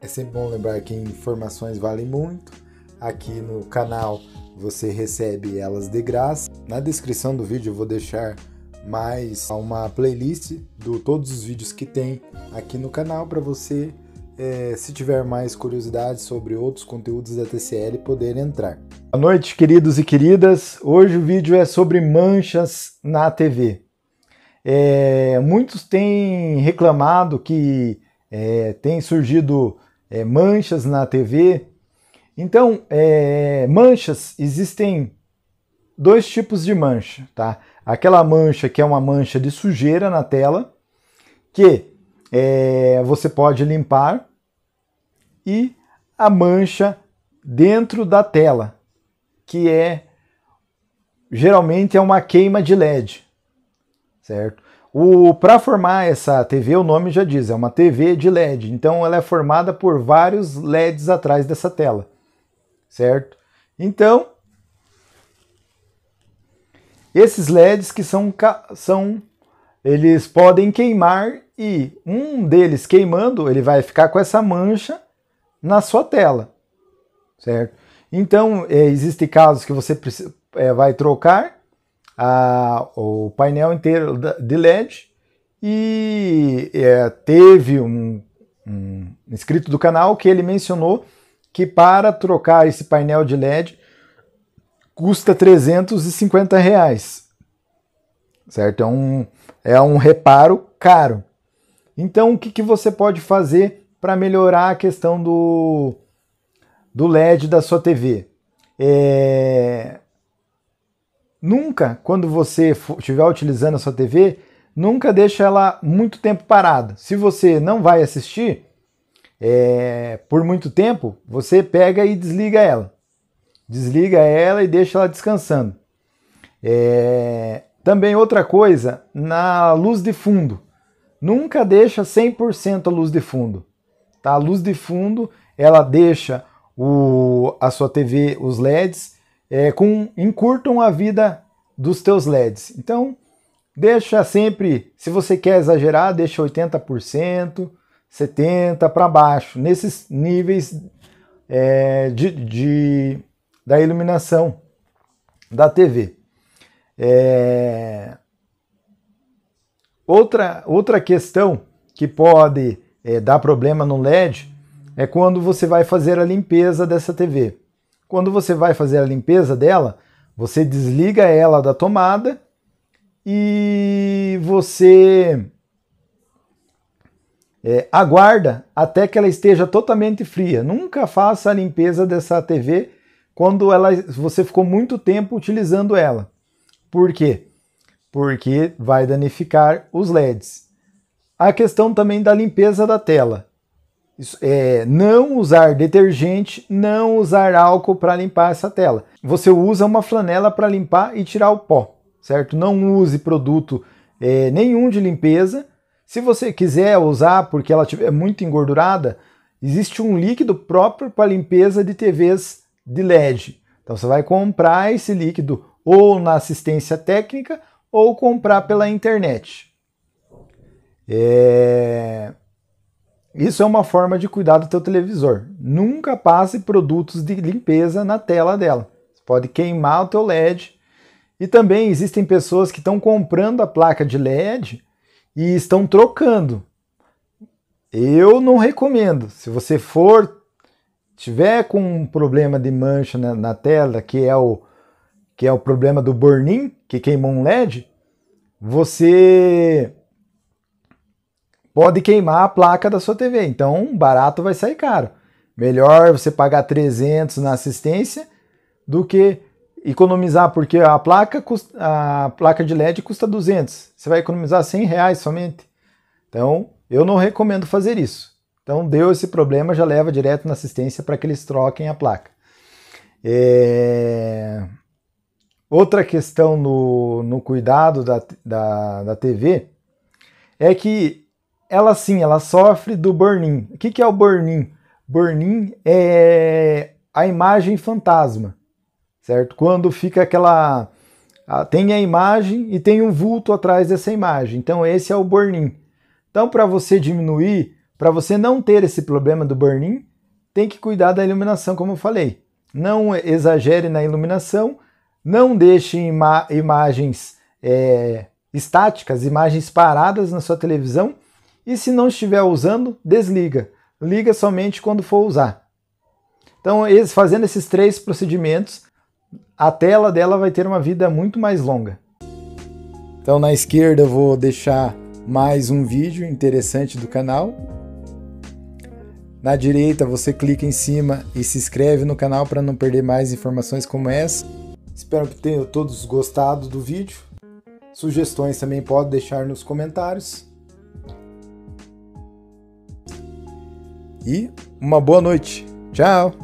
É sempre bom lembrar que informações valem muito. Aqui no canal você recebe elas de graça. Na descrição do vídeo eu vou deixar mais uma playlist do todos os vídeos que tem aqui no canal para você, é, se tiver mais curiosidade sobre outros conteúdos da TCL, poder entrar. Boa noite, queridos e queridas. Hoje o vídeo é sobre manchas na TV. É, eh, muitos têm reclamado que é, tem surgido é, manchas na TV. Então, é, manchas existem dois tipos de mancha, tá? Aquela mancha que é uma mancha de sujeira na tela, que é, você pode limpar, e a mancha dentro da tela, que é geralmente é uma queima de LED, certo? O para formar essa TV, o nome já diz, é uma TV de LED. Então ela é formada por vários LEDs atrás dessa tela, certo? Então esses LEDs que são, são eles podem queimar e um deles queimando, ele vai ficar com essa mancha na sua tela, certo? Então, é, existem casos que você é, vai trocar a, o painel inteiro de LED e é, teve um, um inscrito do canal que ele mencionou que para trocar esse painel de LED custa 350 reais, certo? É um, é um reparo caro. Então, o que, que você pode fazer para melhorar a questão do, do LED da sua TV? É, Nunca, quando você estiver utilizando a sua TV, nunca deixa ela muito tempo parada. Se você não vai assistir é, por muito tempo, você pega e desliga ela. Desliga ela e deixa ela descansando. É, também outra coisa, na luz de fundo. Nunca deixa 100% a luz de fundo. Tá? A luz de fundo, ela deixa o, a sua TV, os LEDs, é, com, encurtam a vida dos teus LEDs. Então, deixa sempre, se você quer exagerar, deixa 80%, 70% para baixo, nesses níveis é, de, de, da iluminação da TV. É, outra, outra questão que pode é, dar problema no LED é quando você vai fazer a limpeza dessa TV. Quando você vai fazer a limpeza dela, você desliga ela da tomada e você é, aguarda até que ela esteja totalmente fria. Nunca faça a limpeza dessa TV quando ela, você ficou muito tempo utilizando ela. Por quê? Porque vai danificar os LEDs. A questão também da limpeza da tela é, não usar detergente, não usar álcool para limpar essa tela. Você usa uma flanela para limpar e tirar o pó, certo? Não use produto é, nenhum de limpeza. Se você quiser usar porque ela é muito engordurada, existe um líquido próprio para limpeza de TVs de LED. Então você vai comprar esse líquido ou na assistência técnica ou comprar pela internet. É... Isso é uma forma de cuidar do teu televisor. Nunca passe produtos de limpeza na tela dela. Você pode queimar o teu LED. E também existem pessoas que estão comprando a placa de LED e estão trocando. Eu não recomendo. Se você for tiver com um problema de mancha na, na tela, que é o que é o problema do burn-in, que queimou um LED, você pode queimar a placa da sua TV. Então, barato vai sair caro. Melhor você pagar 300 na assistência do que economizar, porque a placa, custa, a placa de LED custa 200. Você vai economizar 100 reais somente. Então, eu não recomendo fazer isso. Então, deu esse problema, já leva direto na assistência para que eles troquem a placa. É... Outra questão no, no cuidado da, da, da TV é que ela sim, ela sofre do burn-in. O que, que é o burn-in? Burn-in é a imagem fantasma, certo? Quando fica aquela... Tem a imagem e tem um vulto atrás dessa imagem. Então esse é o burn-in. Então para você diminuir, para você não ter esse problema do burn-in, tem que cuidar da iluminação, como eu falei. Não exagere na iluminação, não deixe ima imagens é, estáticas, imagens paradas na sua televisão, e se não estiver usando, desliga. Liga somente quando for usar. Então, fazendo esses três procedimentos, a tela dela vai ter uma vida muito mais longa. Então, na esquerda, eu vou deixar mais um vídeo interessante do canal. Na direita, você clica em cima e se inscreve no canal para não perder mais informações como essa. Espero que tenham todos gostado do vídeo. Sugestões também pode deixar nos comentários. e uma boa noite. Tchau!